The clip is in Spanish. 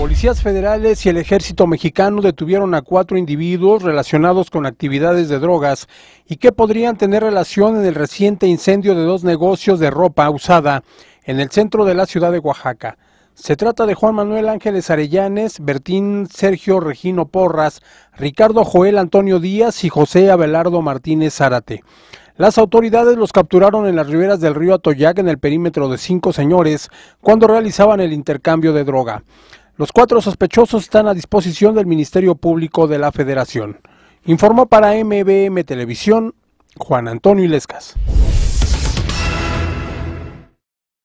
Policías federales y el ejército mexicano detuvieron a cuatro individuos relacionados con actividades de drogas y que podrían tener relación en el reciente incendio de dos negocios de ropa usada en el centro de la ciudad de Oaxaca. Se trata de Juan Manuel Ángeles Arellanes, Bertín Sergio Regino Porras, Ricardo Joel Antonio Díaz y José Abelardo Martínez Zárate. Las autoridades los capturaron en las riberas del río Atoyac en el perímetro de cinco señores cuando realizaban el intercambio de droga. Los cuatro sospechosos están a disposición del Ministerio Público de la Federación. Informó para MBM Televisión Juan Antonio Ilescas.